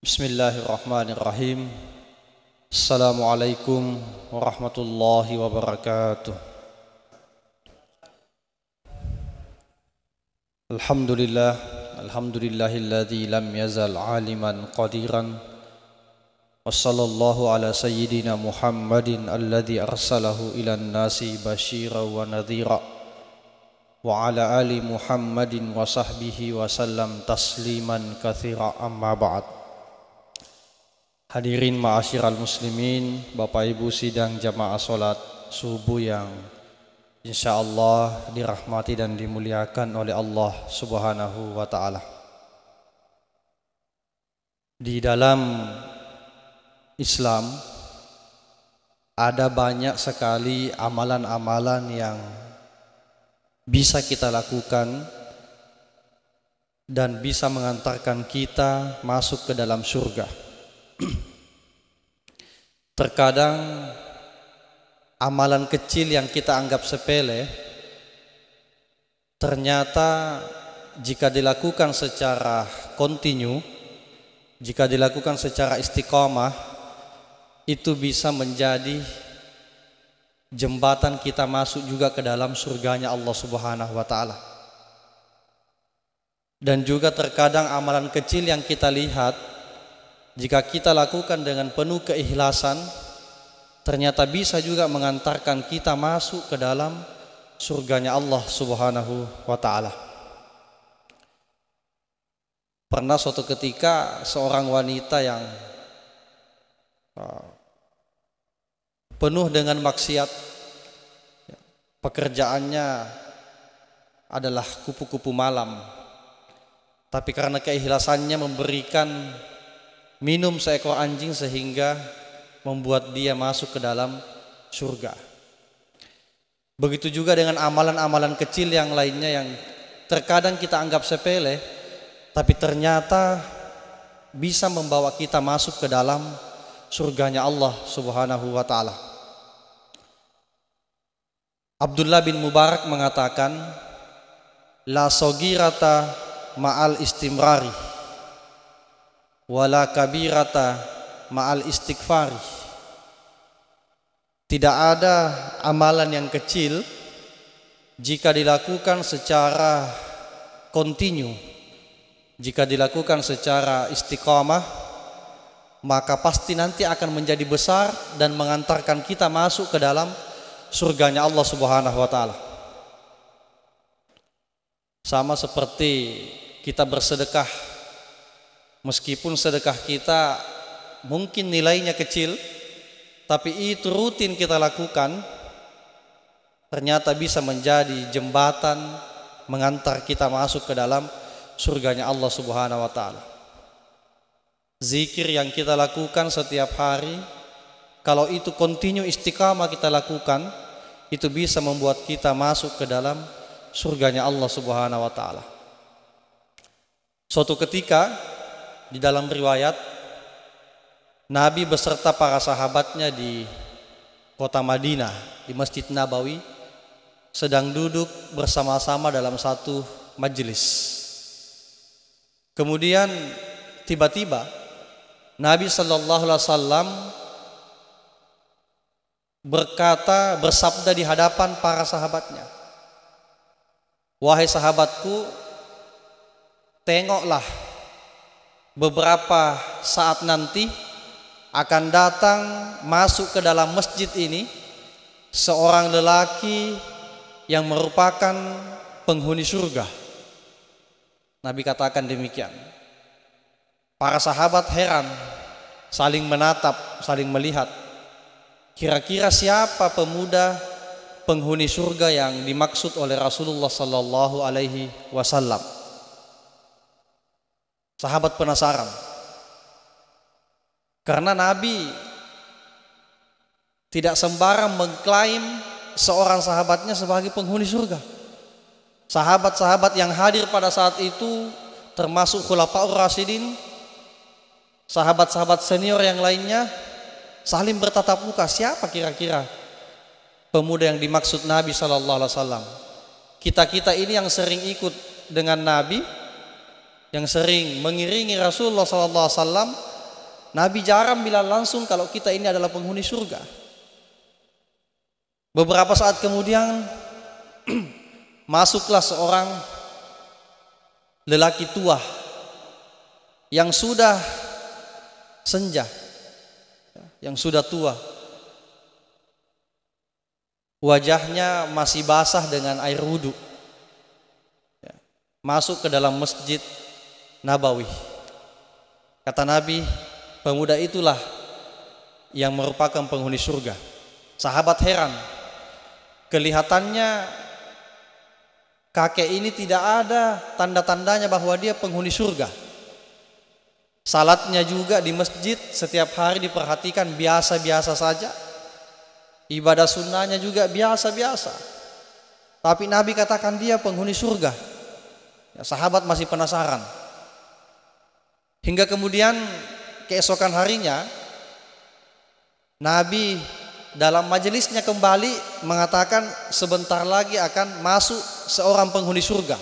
بسم الله الرحمن الرحيم السلام عليكم ورحمة الله وبركاته الحمد لله الحمد لله الذي لم يزل عالما قديرا وصلى الله على سيدنا محمد الذي أرسله إلى الناس بشيرا ونذيرا وعلى آل محمد وصحبه وسلم تسليما كثيرا أما بعد Hadirin ma'asyiral muslimin, Bapak Ibu sidang jamaah solat subuh yang insya Allah dirahmati dan dimuliakan oleh Allah subhanahu wa ta'ala. Di dalam Islam ada banyak sekali amalan-amalan yang bisa kita lakukan dan bisa mengantarkan kita masuk ke dalam surga. Terkadang amalan kecil yang kita anggap sepele ternyata jika dilakukan secara kontinu, jika dilakukan secara istiqomah, itu bisa menjadi jembatan kita masuk juga ke dalam surganya Allah Subhanahu wa taala. Dan juga terkadang amalan kecil yang kita lihat jika kita lakukan dengan penuh keikhlasan ternyata bisa juga mengantarkan kita masuk ke dalam surganya Allah Subhanahu wa taala. Pernah suatu ketika seorang wanita yang uh, penuh dengan maksiat pekerjaannya adalah kupu-kupu malam tapi karena keikhlasannya memberikan minum seekor anjing sehingga membuat dia masuk ke dalam surga. Begitu juga dengan amalan-amalan kecil yang lainnya yang terkadang kita anggap sepele, tapi ternyata bisa membawa kita masuk ke dalam surganya Allah Subhanahu wa taala. Abdullah bin Mubarak mengatakan, "La sogirata ma'al istimrari." wala kabirata ma'al istighfar tidak ada amalan yang kecil jika dilakukan secara kontinu jika dilakukan secara istiqamah maka pasti nanti akan menjadi besar dan mengantarkan kita masuk ke dalam surganya Allah Subhanahu wa taala. Sama seperti kita bersedekah Meskipun sedekah kita mungkin nilainya kecil, tapi itu rutin kita lakukan, ternyata bisa menjadi jembatan mengantar kita masuk ke dalam surganya Allah Subhanahu wa taala. Zikir yang kita lakukan setiap hari, kalau itu kontinu istiqamah kita lakukan, itu bisa membuat kita masuk ke dalam surganya Allah Subhanahu wa taala. Suatu ketika di dalam riwayat Nabi beserta para sahabatnya di kota Madinah di Masjid Nabawi sedang duduk bersama-sama dalam satu majelis. Kemudian tiba-tiba Nabi Shallallahu Alaihi Wasallam berkata bersabda di hadapan para sahabatnya, wahai sahabatku, tengoklah beberapa saat nanti akan datang masuk ke dalam masjid ini seorang lelaki yang merupakan penghuni surga. Nabi katakan demikian. Para sahabat heran, saling menatap, saling melihat. Kira-kira siapa pemuda penghuni surga yang dimaksud oleh Rasulullah sallallahu alaihi wasallam? Sahabat penasaran. Karena Nabi tidak sembarang mengklaim seorang sahabatnya sebagai penghuni surga. Sahabat-sahabat yang hadir pada saat itu termasuk Khulafaur Rasidin, sahabat-sahabat senior yang lainnya salim bertatap muka siapa kira-kira pemuda yang dimaksud Nabi SAW Alaihi kita kita ini yang sering ikut dengan Nabi yang sering mengiringi Rasulullah SAW, Nabi jarang bilang langsung kalau kita ini adalah penghuni surga. Beberapa saat kemudian masuklah seorang lelaki tua yang sudah senja, yang sudah tua. Wajahnya masih basah dengan air wudhu. Ya. Masuk ke dalam masjid Nabawi. Kata Nabi, pemuda itulah yang merupakan penghuni surga. Sahabat heran, kelihatannya kakek ini tidak ada tanda-tandanya bahwa dia penghuni surga. Salatnya juga di masjid setiap hari diperhatikan biasa-biasa saja. Ibadah sunnahnya juga biasa-biasa. Tapi Nabi katakan dia penghuni surga. Ya, sahabat masih penasaran. Hingga kemudian keesokan harinya Nabi dalam majelisnya kembali mengatakan sebentar lagi akan masuk seorang penghuni surga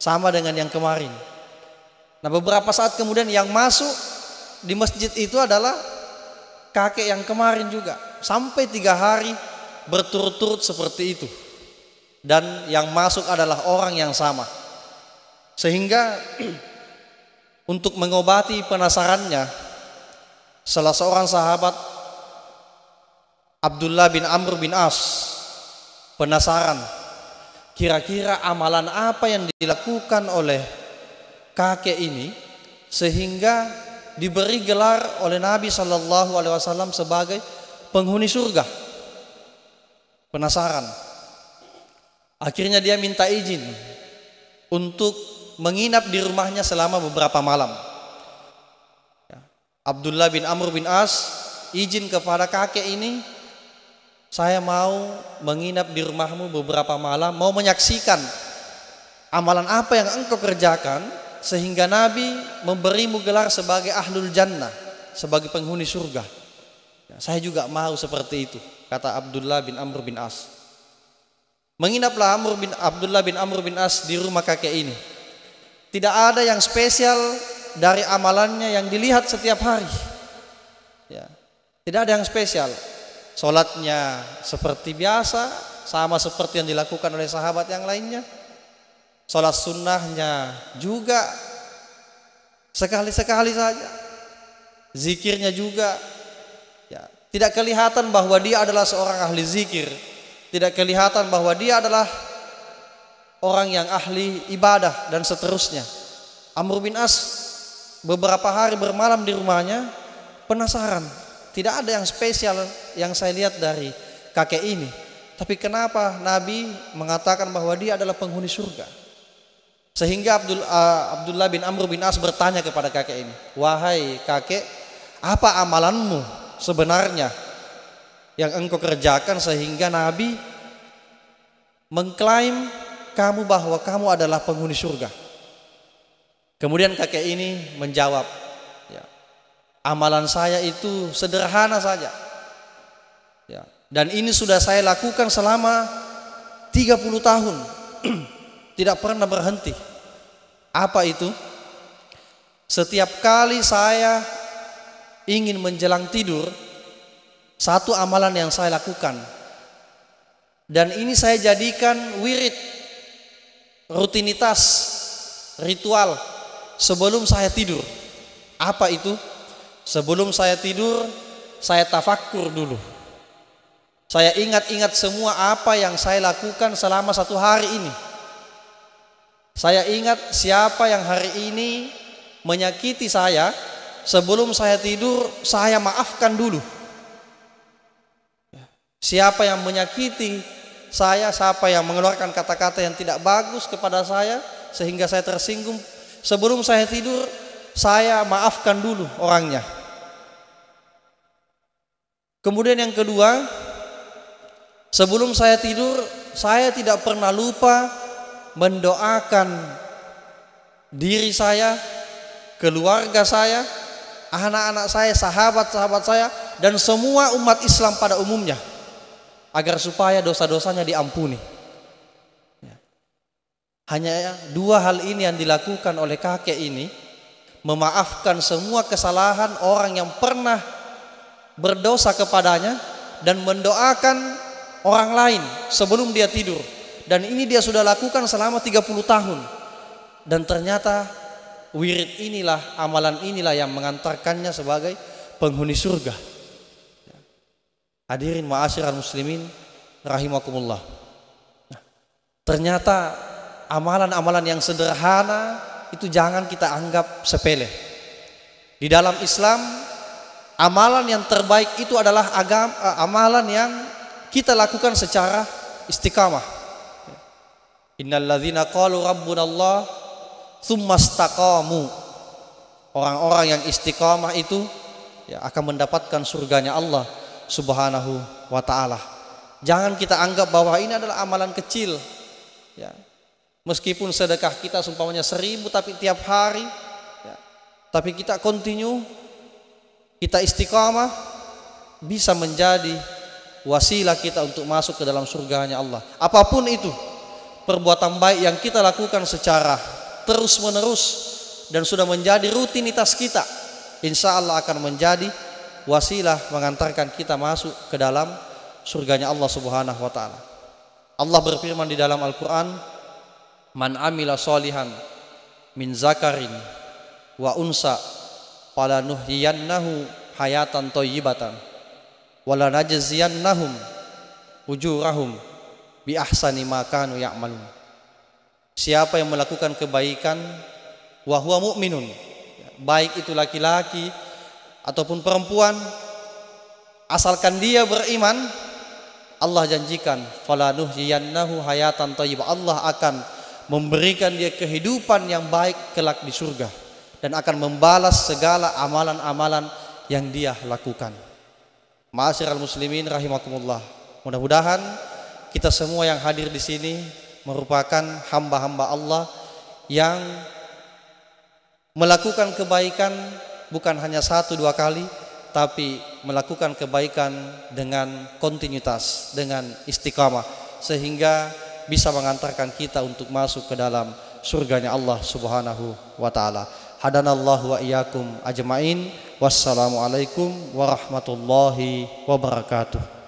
sama dengan yang kemarin. Nah, beberapa saat kemudian yang masuk di masjid itu adalah kakek yang kemarin juga sampai tiga hari berturut-turut seperti itu dan yang masuk adalah orang yang sama sehingga untuk mengobati penasarannya salah seorang sahabat Abdullah bin Amr bin As penasaran kira-kira amalan apa yang dilakukan oleh kakek ini sehingga diberi gelar oleh Nabi Shallallahu Alaihi Wasallam sebagai penghuni surga. Penasaran. Akhirnya dia minta izin untuk menginap di rumahnya selama beberapa malam. Ya. Abdullah bin Amr bin As izin kepada kakek ini saya mau menginap di rumahmu beberapa malam mau menyaksikan amalan apa yang engkau kerjakan sehingga Nabi memberimu gelar sebagai ahlul jannah sebagai penghuni surga ya, saya juga mau seperti itu kata Abdullah bin Amr bin As menginaplah Amr bin Abdullah bin Amr bin As di rumah kakek ini tidak ada yang spesial dari amalannya yang dilihat setiap hari. Ya. Tidak ada yang spesial. Solatnya seperti biasa, sama seperti yang dilakukan oleh sahabat yang lainnya. Solat sunnahnya juga sekali-sekali saja. Zikirnya juga. Ya. Tidak kelihatan bahwa dia adalah seorang ahli zikir. Tidak kelihatan bahwa dia adalah orang yang ahli ibadah dan seterusnya. Amr bin As beberapa hari bermalam di rumahnya penasaran. Tidak ada yang spesial yang saya lihat dari kakek ini. Tapi kenapa Nabi mengatakan bahwa dia adalah penghuni surga? Sehingga Abdul, uh, Abdullah bin Amr bin As bertanya kepada kakek ini, "Wahai kakek, apa amalanmu sebenarnya yang engkau kerjakan sehingga Nabi mengklaim kamu bahwa kamu adalah penghuni surga. Kemudian kakek ini menjawab, ya, amalan saya itu sederhana saja. Ya, dan ini sudah saya lakukan selama 30 tahun. Tidak pernah berhenti. Apa itu? Setiap kali saya ingin menjelang tidur, satu amalan yang saya lakukan. Dan ini saya jadikan wirid rutinitas, ritual sebelum saya tidur. Apa itu? Sebelum saya tidur, saya tafakur dulu. Saya ingat-ingat semua apa yang saya lakukan selama satu hari ini. Saya ingat siapa yang hari ini menyakiti saya. Sebelum saya tidur, saya maafkan dulu. Siapa yang menyakiti saya, siapa yang mengeluarkan kata-kata yang tidak bagus kepada saya sehingga saya tersinggung. Sebelum saya tidur, saya maafkan dulu orangnya. Kemudian yang kedua, sebelum saya tidur, saya tidak pernah lupa mendoakan diri saya, keluarga saya, anak-anak saya, sahabat-sahabat saya, dan semua umat Islam pada umumnya agar supaya dosa-dosanya diampuni. Ya. Hanya dua hal ini yang dilakukan oleh kakek ini memaafkan semua kesalahan orang yang pernah berdosa kepadanya dan mendoakan orang lain sebelum dia tidur. Dan ini dia sudah lakukan selama 30 tahun. Dan ternyata wirid inilah, amalan inilah yang mengantarkannya sebagai penghuni surga. Hadirin ma'asyiral muslimin rahimakumullah. ternyata amalan-amalan yang sederhana itu jangan kita anggap sepele. Di dalam Islam amalan yang terbaik itu adalah agam, eh, amalan yang kita lakukan secara istiqamah. Innalladzina qalu rabbunallah tsumma Orang-orang yang istiqamah itu ya, akan mendapatkan surganya Allah Subhanahu wa taala. Jangan kita anggap bahwa ini adalah amalan kecil. Ya. Meskipun sedekah kita seumpamanya seribu tapi tiap hari ya. tapi kita continue kita istiqamah bisa menjadi wasilah kita untuk masuk ke dalam surganya Allah. Apapun itu perbuatan baik yang kita lakukan secara terus-menerus dan sudah menjadi rutinitas kita, insya Allah akan menjadi wasilah mengantarkan kita masuk ke dalam surganya Allah Subhanahu wa taala. Allah berfirman di dalam Al-Qur'an, "Man amila solihan min zakarin wa unsa nuhyiyannahu hayatan thayyibatan wa najziyannahum ujurahum bi ahsani ma kanu ya'malun." Siapa yang melakukan kebaikan wa huwa mu'minun, baik itu laki-laki ataupun perempuan asalkan dia beriman Allah janjikan falanuhyiyannahu hayatan thayyibah Allah akan memberikan dia kehidupan yang baik kelak di surga dan akan membalas segala amalan-amalan yang dia lakukan. Ma'asyiral muslimin rahimakumullah. Mudah-mudahan kita semua yang hadir di sini merupakan hamba-hamba Allah yang melakukan kebaikan bukan hanya satu dua kali tapi melakukan kebaikan dengan kontinuitas, dengan istiqamah sehingga bisa mengantarkan kita untuk masuk ke dalam surganya Allah Subhanahu wa taala. Hadanallahu wa iyyakum ajmain. Wassalamualaikum warahmatullahi wabarakatuh.